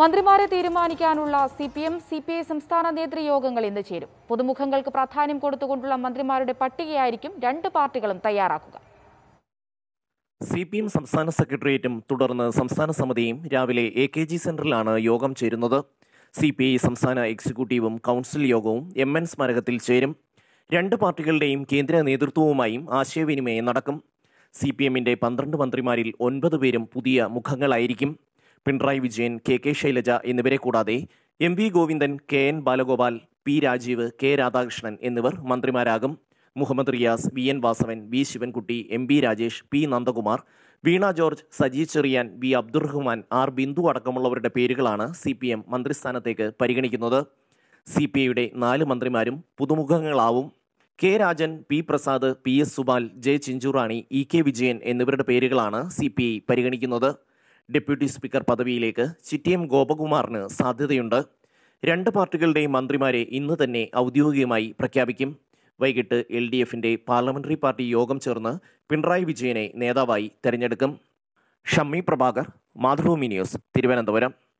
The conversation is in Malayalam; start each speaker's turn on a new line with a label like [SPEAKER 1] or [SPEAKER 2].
[SPEAKER 1] മന്ത്രിമാരെ തീരുമാനിക്കാനുള്ള C P M C P I സംസ്ഥാന നേതൃയോഗങ്ങൾ ഇന്ന് ചേരും പുതുമുഖങ്ങൾക്ക് പ്രാധാന്യം കൊടുത്തുകൊണ്ടുള്ള മന്ത്രിമാരുടെ പട്ടികയായിരിക്കും രണ്ട് പാർട്ടികളും തയ്യാറാക്കുക
[SPEAKER 2] സി പി എം സംസ്ഥാന സെക്രട്ടേറിയറ്റും തുടർന്ന് സംസ്ഥാന സമിതിയും രാവിലെ എ കെ ജി സെന്ററിലാണ് യോഗം ചേരുന്നത് സി പി ഐ സംസ്ഥാന എക്സിക്യൂട്ടീവും കൗൺസിൽ യോഗവും എം എൻ സ്മാരകത്തിൽ ചേരും രണ്ട് പാർട്ടികളുടെയും കേന്ദ്ര നേതൃത്വവുമായും ആശയവിനിമയം നടക്കും സി പി എമ്മിൻ്റെ പന്ത്രണ്ട് മന്ത്രിമാരിൽ ഒൻപത് പേരും പുതിയ മുഖങ്ങളായിരിക്കും പിണറായി വിജയൻ കെ കെ ശൈലജ എന്നിവരെ കൂടാതെ M V Govindan K N Balagopal P Rajeev K Radhakrishnan എന്നിവർ മന്ത്രിമാരാകും Muhammad Riyas V N Vasavan V Sivankutty M P Rajesh P Nandakumar Veena George Saji Cherian V Abdurahiman R Bindu അടക്കമുള്ളവരുടെ പേരുകളാണ് സി പി എം മന്ത്രിസ്ഥാനത്തേക്ക് പരിഗണിക്കുന്നത് സി പി ഐയുടെ നാല് മന്ത്രിമാരും പുതുമുഖങ്ങളാവും K Rajan P Prasad P S Subal J Chinchurani E K Vijayan എന്നിവരുടെ പേരുകളാണ് സി പി ഐ പരിഗണിക്കുന്നത് ഡെപ്യൂട്ടി സ്പീക്കർ പദവിയിലേക്ക് എം ഗോപകുമാറിന് സാധ്യതയുണ്ട് രണ്ട് പാർട്ടികളുടെയും മന്ത്രിമാരെ ഇന്ന് തന്നെ ഔദ്യോഗികമായി പ്രഖ്യാപിക്കും വൈകിട്ട് എൽ ഡി എഫിൻ്റെ പാർലമെൻ്ററി പാർട്ടി യോഗം ചേർന്ന് പിണറായി വിജയനെ നേതാവായി തെരഞ്ഞെടുക്കും ഷമ്മി പ്രഭാകർ മാതൃഭൂമി ന്യൂസ് തിരുവനന്തപുരം